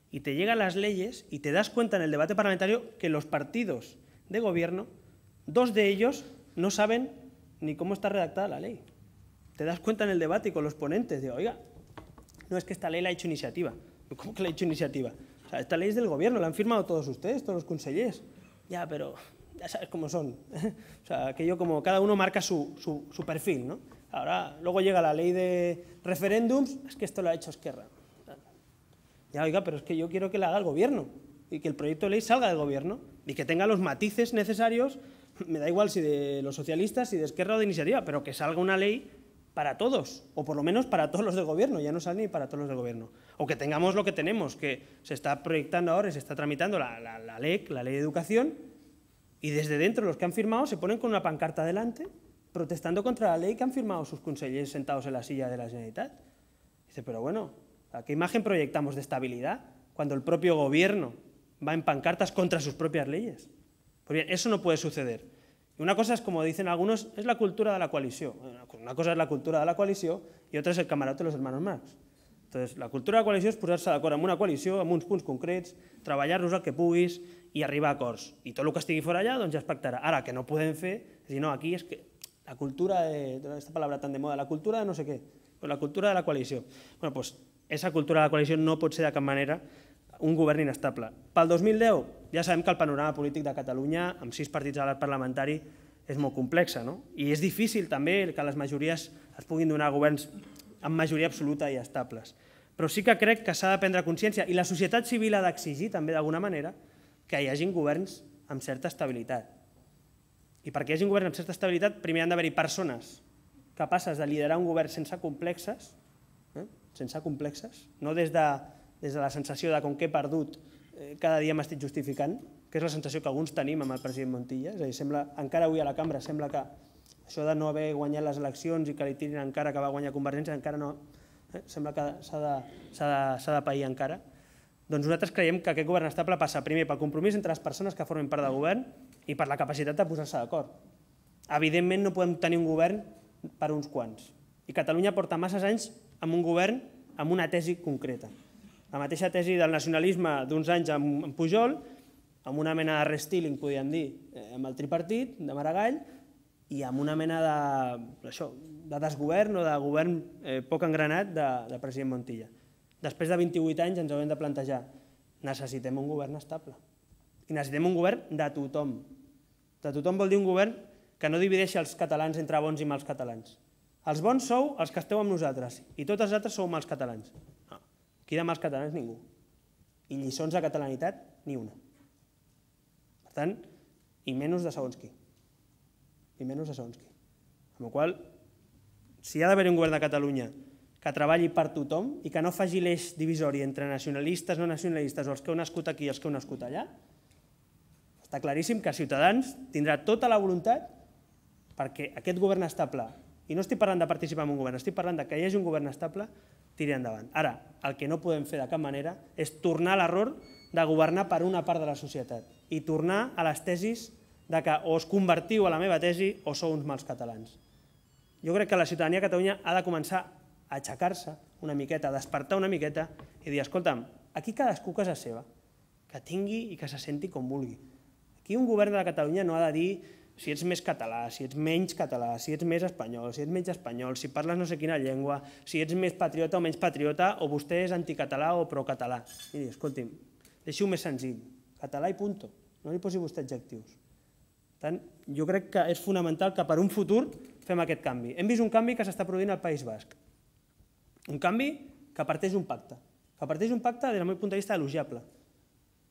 y te llegan las leyes y te das cuenta en el debate parlamentario que los partidos de gobierno, dos de ellos no saben ni cómo está redactada la ley. Te das cuenta en el debate y con los ponentes, de, oiga, no es que esta ley la ha hecho iniciativa. ¿Cómo que la ha hecho iniciativa? O sea, esta ley es del gobierno, la han firmado todos ustedes, todos los consejeros. Ya, pero ya sabes cómo son. o sea, aquello como cada uno marca su, su, perfil, ¿no? Ahora, luego llega la ley de referéndums, es que esto lo ha hecho Esquerra. Ya, oiga, pero es que yo quiero que la haga el gobierno y que el proyecto de ley salga del gobierno y que tenga los matices necesarios me da igual si de los socialistas, si de Esquerra o de Iniciativa, pero que salga una ley para todos, o por lo menos para todos los del gobierno, ya no sale ni para todos los del gobierno. O que tengamos lo que tenemos, que se está proyectando ahora y se está tramitando la, ley, la Ley de Educación, y desde dentro los que han firmado se ponen con una pancarta delante protestando contra la ley que han firmado sus consejeros sentados en la silla de la Generalitat. Dice, pero bueno, ¿a qué imagen proyectamos de estabilidad cuando el propio gobierno va en pancartas contra sus propias leyes? Pues bien, eso no puede suceder. Una cosa es, como dicen algunos, es la cultura de la coalición. Una cosa es la cultura de la coalició y altra és el camarote de los hermanos Marx. Entonces, la cultura de la coalició és posar-se d'acord amb una coalició, amb uns punts concrets, treballar-los el que puguis i arribar a acords. I tot el que estigui fora allà doncs ja es pactarà. Ara, que no podem fer, és dir, no, aquí és que la cultura de, aquesta palabra tan de moda, la cultura de no sé què, pues la cultura de la coalició. Bueno, pues esa cultura de la coalició no pot ser de cap manera un govern inestable. Pel 2010 ja sabem que el panorama polític de Catalunya, amb sis partits a l'art parlamentari, és molt complexa, no? I és difícil també que les majories es puguin donar a governs amb majoria absoluta i estables. Però sí que crec que s'ha de prendre consciència, i la societat civil ha d'exigir també d'alguna manera, que hi hagin governs amb certa estabilitat. I perquè hi hagi un govern amb certa estabilitat, primer han d'haver-hi persones capaces de liderar un govern sense complexes, eh? sense complexes, no des de des de la sensació de com que he perdut, eh, cada dia m'estic justificant, que és la sensació que alguns tenim amb el president Montilla, és a dir, sembla, encara avui a la cambra sembla que això de no haver guanyat les eleccions i que li tirin encara que va guanyar Convergència, encara no, eh, sembla que s'ha de, de, de pair encara. Doncs nosaltres creiem que aquest govern estable passa primer pel compromís entre les persones que formen part del govern i per la capacitat de posar-se d'acord. Evidentment no podem tenir un govern per uns quants. I Catalunya porta masses anys amb un govern amb una tesi concreta la mateixa tesi del nacionalisme d'uns anys amb Pujol, amb una mena de restyling, podríem dir, eh, amb el tripartit de Maragall, i amb una mena de, això, de desgovern o de govern eh, poc engranat de, de president Montilla. Després de 28 anys ens haurem de plantejar necessitem un govern estable. I necessitem un govern de tothom. De tothom vol dir un govern que no divideixi els catalans entre bons i mals catalans. Els bons sou els que esteu amb nosaltres i tots els altres sou mals catalans. Aquí de mals catalans ningú. I lliçons de catalanitat, ni una. Per tant, i menys de segons qui. I menys de segons qui. Amb la qual si hi ha d'haver un govern de Catalunya que treballi per tothom i que no faci l'eix divisori entre nacionalistes, no nacionalistes, o els que heu nascut aquí i els que heu nascut allà, està claríssim que Ciutadans tindrà tota la voluntat perquè aquest govern estable, i no estic parlant de participar en un govern, estic parlant de que hi hagi un govern estable, tiri endavant. Ara, el que no podem fer de cap manera és tornar a l'error de governar per una part de la societat i tornar a les tesis de que o us convertiu a la meva tesi o sou uns mals catalans. Jo crec que la ciutadania de Catalunya ha de començar a aixecar-se una miqueta, a despertar una miqueta i dir, escolta'm, aquí cadascú casa seva, que tingui i que se senti com vulgui. Aquí un govern de la Catalunya no ha de dir si ets més català, si ets menys català, si ets més espanyol, si ets menys espanyol, si parles no sé quina llengua, si ets més patriota o menys patriota, o vostè és anticatalà o procatalà. I dius, escolti'm, deixi-ho més senzill, català i punto, no li posi vostè adjectius. tant, jo crec que és fonamental que per un futur fem aquest canvi. Hem vist un canvi que s'està produint al País Basc. Un canvi que parteix un pacte. Que parteix un pacte, des del meu punt de vista, elogiable.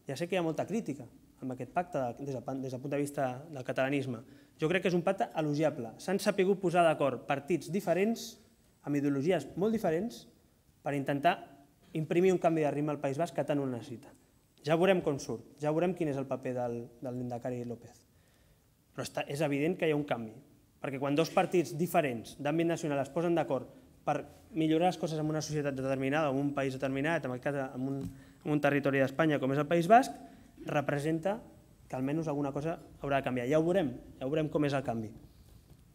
Ja sé que hi ha molta crítica, amb aquest pacte des del, des del punt de vista del catalanisme. Jo crec que és un pacte elogiable. S'han sapigut posar d'acord partits diferents, amb ideologies molt diferents, per intentar imprimir un canvi de ritme al País Basc que tant ho necessita. Ja veurem com surt, ja veurem quin és el paper del, del Lendakari López. Però està, és evident que hi ha un canvi, perquè quan dos partits diferents d'àmbit nacional es posen d'acord per millorar les coses en una societat determinada, en un país determinat, en, el cas, en, un, en un territori d'Espanya com és el País Basc, representa que almenys alguna cosa haurà de canviar. Ja ho veurem, ja ho veurem com és el canvi.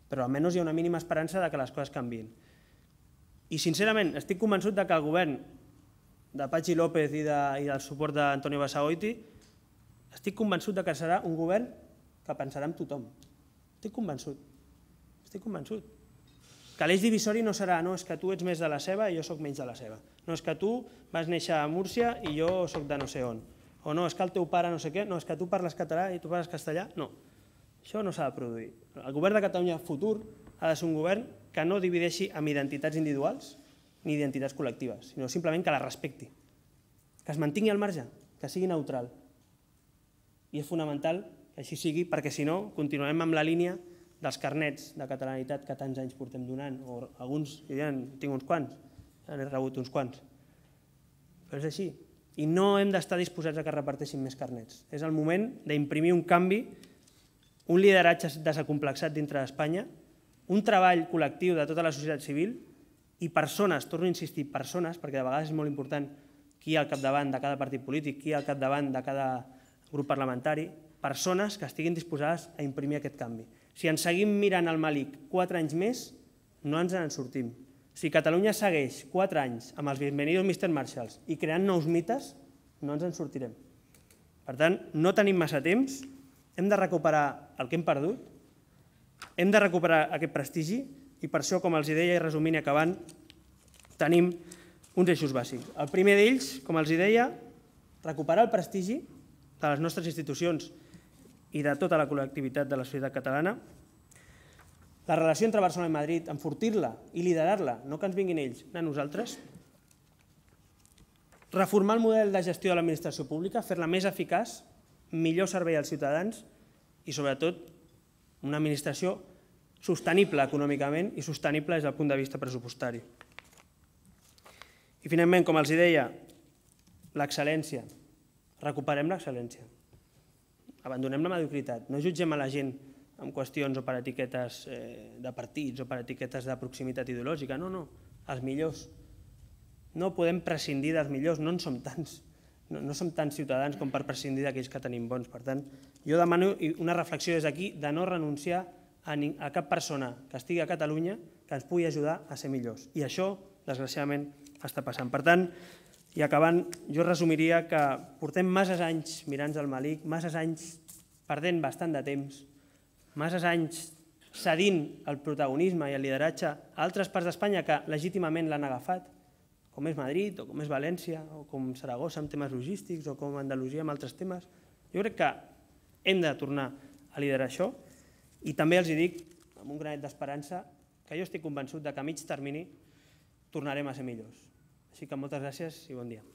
Però almenys hi ha una mínima esperança de que les coses canvin. I sincerament, estic convençut de que el govern de Pachi López i, de, i del suport d'Antonio Basagoiti, estic convençut de que serà un govern que pensarà en tothom. Estic convençut. Estic convençut. Que l'eix divisori no serà, no, és que tu ets més de la seva i jo sóc menys de la seva. No, és que tu vas néixer a Múrcia i jo sóc de no sé on o no, és que el teu pare no sé què, no, és que tu parles català i tu parles castellà. No, això no s'ha de produir. El govern de Catalunya futur ha de ser un govern que no divideixi amb identitats individuals ni identitats col·lectives, sinó simplement que la respecti, que es mantingui al marge, que sigui neutral. I és fonamental que així sigui, perquè si no continuarem amb la línia dels carnets de catalanitat que tants anys portem donant, o alguns, jo ja en tinc uns quants, ja n'he rebut uns quants. Però és així, i no hem d'estar disposats a que reparteixin més carnets. És el moment d'imprimir un canvi, un lideratge desacomplexat dintre d'Espanya, un treball col·lectiu de tota la societat civil i persones, torno a insistir, persones, perquè de vegades és molt important qui hi ha al capdavant de cada partit polític, qui hi ha al capdavant de cada grup parlamentari, persones que estiguin disposades a imprimir aquest canvi. Si ens seguim mirant el Malic quatre anys més, no ens en sortim. Si Catalunya segueix quatre anys amb els Bienvenidos Mr. Marshalls i creant nous mites, no ens en sortirem. Per tant, no tenim massa temps, hem de recuperar el que hem perdut, hem de recuperar aquest prestigi i per això, com els deia i resumint i acabant, tenim uns eixos bàsics. El primer d'ells, com els deia, recuperar el prestigi de les nostres institucions i de tota la col·lectivitat de la societat catalana, la relació entre Barcelona i Madrid, enfortir-la i liderar-la, no que ens vinguin ells, a nosaltres. Reformar el model de gestió de l'administració pública, fer-la més eficaç, millor servei als ciutadans i, sobretot, una administració sostenible econòmicament i sostenible des del punt de vista pressupostari. I finalment, com els deia, l'excel·lència. Recuperem l'excel·lència. Abandonem la mediocritat. No jutgem a la gent amb qüestions o per etiquetes eh, de partits o per etiquetes de proximitat ideològica. No, no, els millors. No podem prescindir dels millors, no en som tants. No, no som tants ciutadans com per prescindir d'aquells que tenim bons. Per tant, jo demano una reflexió des d'aquí de no renunciar a, ni, a cap persona que estigui a Catalunya que ens pugui ajudar a ser millors. I això, desgraciadament, està passant. Per tant, i acabant, jo resumiria que portem masses anys mirant el malic, masses anys perdent bastant de temps, masses anys cedint el protagonisme i el lideratge a altres parts d'Espanya que legítimament l'han agafat, com és Madrid, o com és València, o com Saragossa amb temes logístics, o com Andalusia amb altres temes. Jo crec que hem de tornar a liderar això i també els dic, amb un granet d'esperança, que jo estic convençut de que a mig termini tornarem a ser millors. Així que moltes gràcies i bon dia.